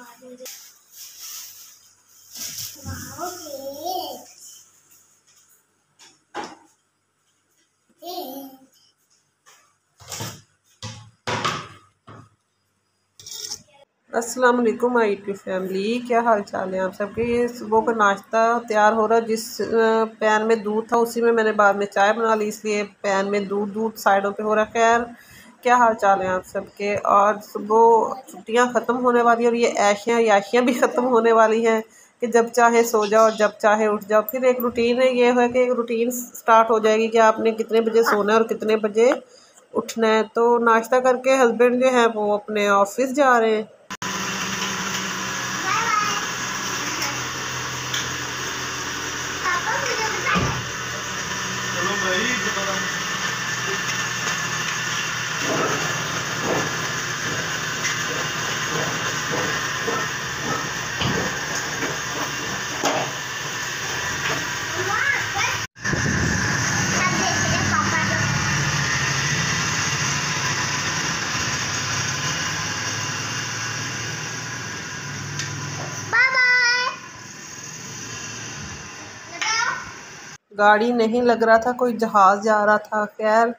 अस्सलाम वालेकुम I T family क्या हाल चाल है आप सबके ये सुबह का नाश्ता तैयार हो रहा जिस पैन में दूध था उसी में मैंने बाद में चाय बना ली इसलिए पैन में दूध दूध साइडों पे हो रहा खैर क्या हाल चाल है आप सबके और सुबह छुट्टियाँ ख़त्म होने वाली हैं और ये ऐशियाँ याशियाँ भी ख़त्म होने वाली हैं कि जब चाहे सो जाओ और जब चाहे उठ जाओ फिर एक रूटीन है ये है कि एक रूटीन स्टार्ट हो जाएगी कि आपने कितने बजे सोना है और कितने बजे उठना है तो नाश्ता करके हस्बैंड जो है वो अपने ऑफिस जा रहे हैं गाड़ी नहीं लग रहा था कोई जहाज़ जा रहा था खैर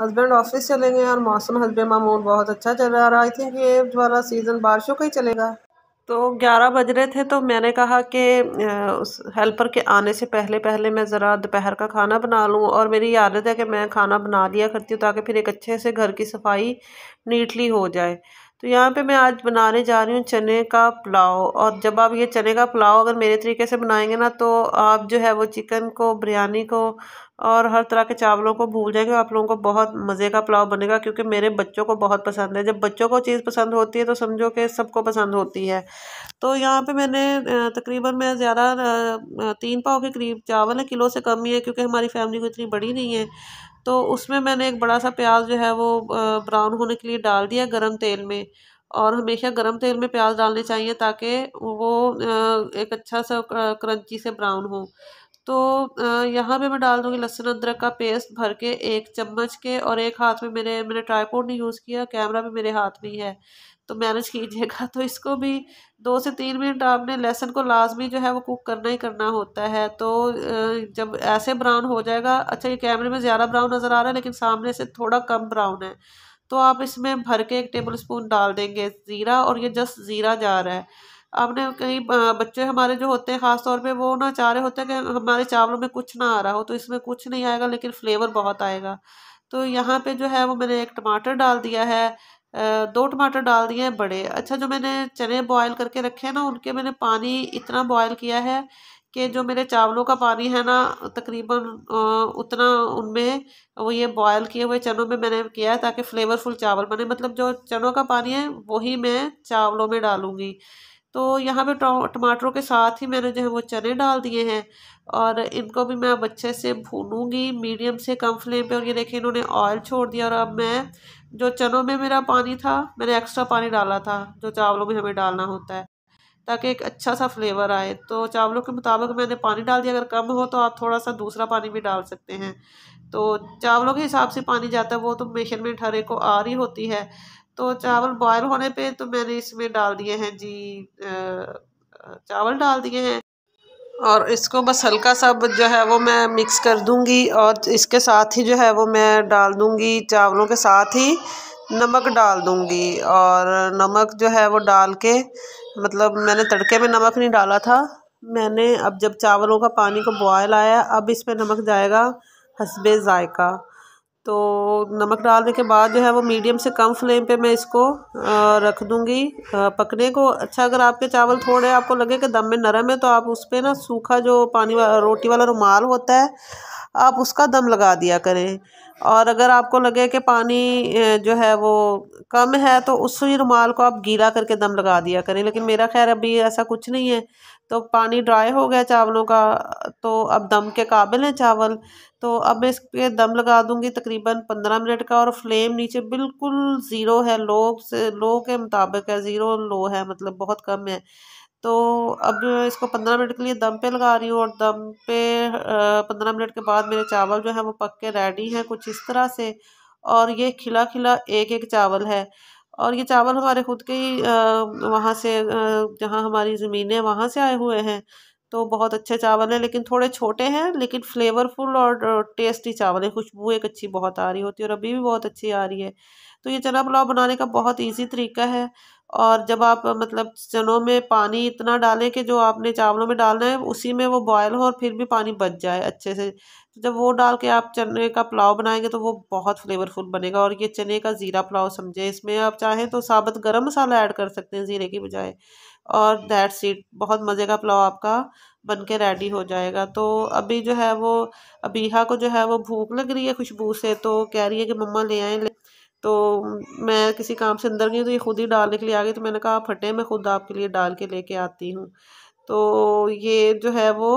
हस्बैंड ऑफिस चले गए और मौसम हस्बैंड मामूल बहुत अच्छा चल रहा आई थिंक ये वाला सीज़न बारिशों का ही चलेगा तो ग्यारह बज रहे थे तो मैंने कहा कि उस हेल्पर के आने से पहले पहले मैं ज़रा दोपहर का खाना बना लूँ और मेरी आदत है कि मैं खाना बना लिया करती हूँ ताकि फिर एक अच्छे से घर की सफाई नीटली हो जाए तो यहाँ पे मैं आज बनाने जा रही हूँ चने का पुलाव और जब आप ये चने का पुलाव अगर मेरे तरीके से बनाएंगे ना तो आप जो है वो चिकन को बिरयानी को और हर तरह के चावलों को भूल जाएंगे आप लोगों को बहुत मज़े का पुलाव बनेगा क्योंकि मेरे बच्चों को बहुत पसंद है जब बच्चों को चीज़ पसंद होती है तो समझो कि सबको पसंद होती है तो यहाँ पे मैंने तकरीबन मैं ज़्यादा तीन पाव के करीब चावल है किलो से कम ही है क्योंकि हमारी फैमिली को इतनी बड़ी नहीं है तो उसमें मैंने एक बड़ा सा प्याज जो है वो ब्राउन होने के लिए डाल दिया गरम तेल में और हमेशा गरम तेल में प्याज डालने चाहिए ताकि वो एक अच्छा सा क्रंची से ब्राउन हो तो यहाँ पे मैं डाल दूँगी लहसुन अदरक का पेस्ट भर के एक चम्मच के और एक हाथ में मेरे मैंने ट्राईपोर्ड नहीं यूज़ किया कैमरा भी मेरे हाथ में ही है तो मैनेज कीजिएगा तो इसको भी दो से तीन मिनट आपने लहसुन को लाजमी जो है वो कुक करना ही करना होता है तो जब ऐसे ब्राउन हो जाएगा अच्छा ये कैमरे में ज़्यादा ब्राउन नज़र आ रहा है लेकिन सामने से थोड़ा कम ब्राउन है तो आप इसमें भर के एक टेबल स्पून डाल देंगे ज़ीरा और ये जस्ट ज़ीरा जा रहा है आपने कहीं बच्चे हमारे जो होते हैं ख़ास तौर पे वो ना चाह रहे होते हैं कि हमारे चावलों में कुछ ना आ रहा हो तो इसमें कुछ नहीं आएगा लेकिन फ्लेवर बहुत आएगा तो यहाँ पे जो है वो मैंने एक टमाटर डाल दिया है दो टमाटर डाल दिए हैं बड़े अच्छा जो मैंने चने बॉयल करके रखे हैं ना उनके मैंने पानी इतना बॉयल किया है कि जो मेरे चावलों का पानी है ना तकरीबन उतना उनमें वो ये बॉयल किए हुए चनों में मैंने किया है ताकि फ़्लेवरफुल चावल बने मतलब जो चनों का पानी है वही मैं चावलों में डालूँगी तो यहाँ पे टमाटरों के साथ ही मैंने जो है वो चने डाल दिए हैं और इनको भी मैं अब अच्छे से भूनूंगी मीडियम से कम फ्लेम पे और ये देखिए इन्होंने ऑयल छोड़ दिया और अब मैं जो चनों में मेरा पानी था मैंने एक्स्ट्रा पानी डाला था जो चावलों में हमें डालना होता है ताकि एक अच्छा सा फ्लेवर आए तो चावलों के मुताबिक मैंने पानी डाल दिया अगर कम हो तो आप थोड़ा सा दूसरा पानी भी डाल सकते हैं तो चावलों के हिसाब से पानी जाता है वो तो मेजरमेंट में ठहरे को आ रही होती है तो चावल बॉयल होने पे तो मैंने इसमें डाल दिए हैं जी चावल डाल दिए हैं और इसको बस हल्का सा जो है वो मैं मिक्स कर दूंगी और इसके साथ ही जो है वो मैं डाल दूंगी चावलों के साथ ही नमक डाल दूंगी और नमक जो है वो डाल के मतलब मैंने तड़के में नमक नहीं डाला था मैंने अब जब चावलों का पानी को बॉयल आया अब इसमें नमक जाएगा हसबे जायका तो नमक डालने के बाद जो है वो मीडियम से कम फ्लेम पे मैं इसको रख दूँगी पकने को अच्छा अगर आपके चावल थोड़े आपको लगे कि दम में नरम है तो आप उस पर ना सूखा जो पानी वा रोटी वाला रुमाल होता है आप उसका दम लगा दिया करें और अगर आपको लगे कि पानी जो है वो कम है तो उस रुमाल को आप गीला करके दम लगा दिया करें लेकिन मेरा खैर अभी ऐसा कुछ नहीं है तो पानी ड्राई हो गया चावलों का तो अब दम के काबिल हैं चावल तो अब मैं इस पर दम लगा दूंगी तकरीबन पंद्रह मिनट का और फ्लेम नीचे बिल्कुल ज़ीरो है लो से लो के मुताबिक है ज़ीरो लो है मतलब बहुत कम है तो अब इसको पंद्रह मिनट के लिए दम पे लगा रही हूँ और दम पे पंद्रह मिनट के बाद मेरे चावल जो हैं वो पक के रेडी हैं कुछ इस तरह से और ये खिला खिला एक एक चावल है और ये चावल हमारे ख़ुद के ही वहाँ से जहाँ हमारी ज़मीन है वहाँ से आए हुए हैं तो बहुत अच्छे चावल हैं लेकिन थोड़े छोटे हैं लेकिन फ्लेवरफुल और टेस्टी चावल है खुशबू एक अच्छी बहुत आ रही होती है और अभी भी बहुत अच्छी आ रही है तो ये चना पुलाव बनाने का बहुत ईजी तरीका है और जब आप मतलब चनों में पानी इतना डालें कि जो आपने चावलों में डालना है उसी में वो बॉयल हो और फिर भी पानी बच जाए अच्छे से तो जब वो डाल के आप चने का पुलाव बनाएंगे तो वो बहुत फ्लेवरफुल बनेगा और ये चने का ज़ीरा पुलाव समझे इसमें आप चाहें तो साबुत गर्म मसाला ऐड कर सकते हैं ज़ीरे की बजाय और दैट सीट बहुत मज़े का पुलाव आपका बन के रेडी हो जाएगा तो अभी जो है वो अबीहा को जो है वो भूख लग रही है खुशबू से तो कह रही है कि मम्मा ले आए ले तो मैं किसी काम से अंदर गई तो ये खुद ही डालने के लिए आ गई तो मैंने कहा फटे मैं खुद आपके लिए डाल के लेके आती हूँ तो ये जो है वो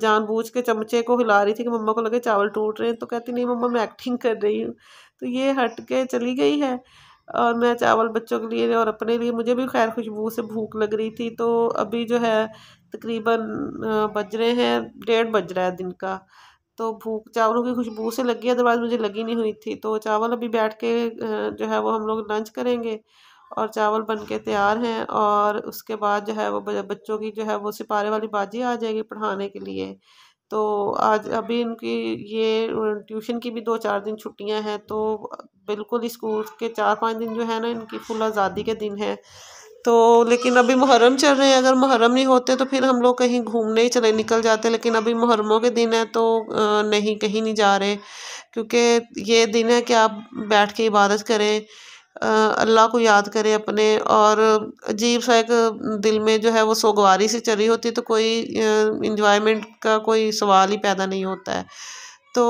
जानबूझ के चमचे को हिला रही थी कि मम्मा को लगे चावल टूट रहे हैं तो कहती नहीं मम्मा मैं एक्टिंग कर रही हूँ तो ये हट के चली गई है और मैं चावल बच्चों के लिए और अपने लिए मुझे भी खैर खुशबू से भूख लग रही थी तो अभी जो है तकरीबन बज रहे हैं डेढ़ बज रहा है दिन का तो भूख चावलों की खुशबू से लगी अदरवाइज़ मुझे लगी नहीं हुई थी तो चावल अभी बैठ के जो है वो हम लोग लंच करेंगे और चावल बन के तैयार हैं और उसके बाद जो है वो बच्चों की जो है वो सिपारे वाली बाजी आ जाएगी पढ़ाने के लिए तो आज अभी इनकी ये ट्यूशन की भी दो चार दिन छुट्टियां हैं तो बिल्कुल स्कूल के चार पाँच दिन जो है ना इनकी फुल आज़ादी के दिन हैं तो लेकिन अभी मुहर्रम चल रहे हैं अगर मुहर्रम नहीं होते तो फिर हम लोग कहीं घूमने ही चले निकल जाते लेकिन अभी मुहर्रमों के दिन है तो नहीं कहीं नहीं जा रहे क्योंकि ये दिन है कि आप बैठ के इबादत करें अल्लाह को याद करें अपने और अजीब सा एक दिल में जो है वो सोगवारी से चली होती तो कोई इंजॉयमेंट का कोई सवाल ही पैदा नहीं होता है तो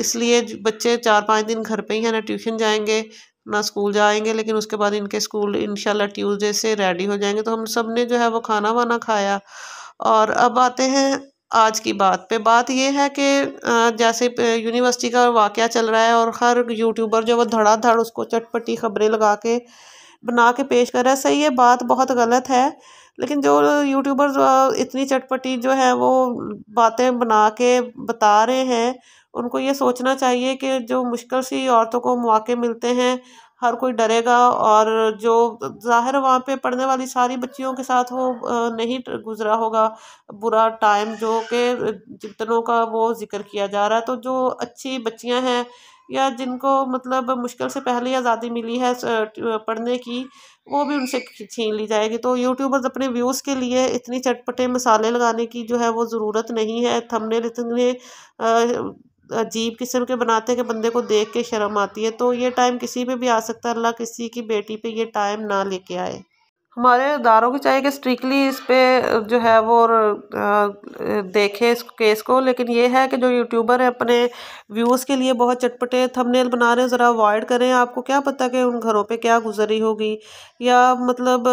इसलिए बच्चे चार पाँच दिन घर पे ही हैं ना ट्यूशन जाएंगे ना स्कूल जाएंगे लेकिन उसके बाद इनके स्कूल इनशाला ट्यूसडे से रेडी हो जाएंगे तो हम सब ने जो है वो खाना वाना खाया और अब आते हैं आज की बात पे बात यह है कि जैसे यूनिवर्सिटी का वाक़ चल रहा है और हर यूट्यूबर जो वो धड़ाधड़ उसको चटपटी खबरें लगा के बना के पेश कर रहा है सही ये बात बहुत गलत है लेकिन जो यूट्यूबर इतनी चटपटी जो है वो बातें बना के बता रहे हैं उनको ये सोचना चाहिए कि जो मुश्किल सी औरतों को मौके मिलते हैं हर कोई डरेगा और जो ज़ाहिर वहाँ पे पढ़ने वाली सारी बच्चियों के साथ वो नहीं गुजरा होगा बुरा टाइम जो कि जितनों का वो जिक्र किया जा रहा है तो जो अच्छी बच्चियाँ हैं या जिनको मतलब मुश्किल से पहले आज़ादी मिली है पढ़ने की वो भी उनसे छीन ली जाएगी तो यूट्यूबर्स अपने व्यूज़ के लिए इतनी चटपटे मसाले लगाने की जो है वो ज़रूरत नहीं है थंबनेल इतने अजीब किस्म के बनाते हैं कि बंदे को देख के शर्म आती है तो ये टाइम किसी पे भी आ सकता है अल्लाह किसी की बेटी पे ये टाइम ना लेके आए हमारे इदारों को चाहिए कि स्ट्रिकली इस पर जो है वो देखें इस केस को लेकिन ये है कि जो यूट्यूबर हैं अपने व्यूज़ के लिए बहुत चटपटे थंबनेल बना रहे हैं ज़रा अवॉइड करें आपको क्या पता कि उन घरों पे क्या गुजरी होगी या मतलब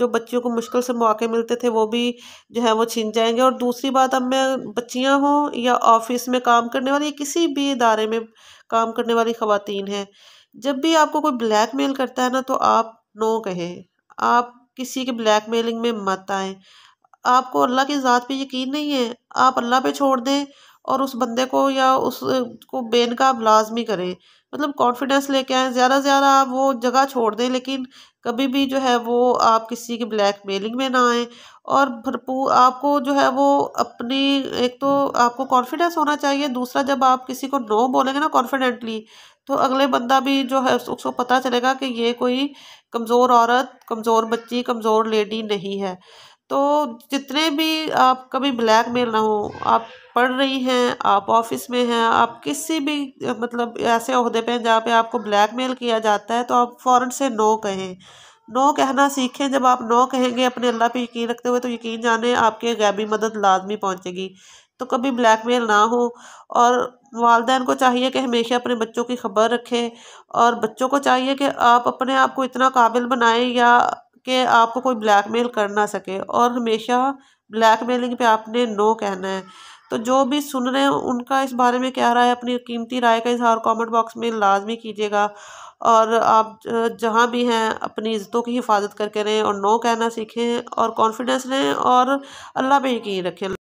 जो बच्चियों को मुश्किल से मौके मिलते थे वो भी जो है वो छिन जाएंगे और दूसरी बात अब मैं बच्चियाँ हों या ऑफिस में काम करने वाली किसी भी इदारे में काम करने वाली ख़वान हैं जब भी आपको कोई ब्लैक मेल करता है ना तो आप नो कहें आप किसी के ब्लैक मेलिंग में मत आए आपको अल्लाह की ज़ात पे यकीन नहीं है आप अल्लाह पे छोड़ दें और उस बंदे को या उसको आप लाजमी करें मतलब कॉन्फिडेंस लेके आए ज़्यादा से ज़्यादा आप वो जगह छोड़ दें लेकिन कभी भी जो है वो आप किसी की ब्लैक मेलिंग में ना आएँ और भरपूर आपको जो है वो अपनी एक तो आपको कॉन्फिडेंस होना चाहिए दूसरा जब आप किसी को नो बोलेंगे ना कॉन्फिडेंटली तो अगले बंदा भी जो है उसको पता चलेगा कि ये कोई कमज़ोर औरत कमज़ोर बच्ची कमज़ोर लेडी नहीं है तो जितने भी आप कभी ब्लैक मेल ना हो आप पढ़ रही हैं आप ऑफिस में हैं आप किसी भी मतलब ऐसे अहदे पे जहाँ पे आपको ब्लैक मेल किया जाता है तो आप फ़ौर से नो कहें नो कहना सीखें जब आप नो कहेंगे अपने अल्लाह पे यकीन रखते हुए तो यकीन जाने आपके गैबी मदद लाजमी पहुँचेगी तो कभी ब्लैक मेल ना हो और वालदे को चाहिए कि हमेशा अपने बच्चों की खबर रखें और बच्चों को चाहिए कि आप अपने आप को इतना काबिल बनाएं या कि आपको कोई ब्लैक मेल कर ना सके और हमेशा ब्लैक मेलिंग पर आपने नो कहना है तो जो भी सुन रहे हैं उनका इस बारे में क्या राय है अपनी कीमती राय का इजहार कमेंट बॉक्स में लाजमी कीजिएगा और आप जहाँ भी हैं अपनी इज़्ज़तों की हिफाजत करके रहें और नो कहना सीखें और कॉन्फिडेंस रहें और अल्लाह पर यकीन रखें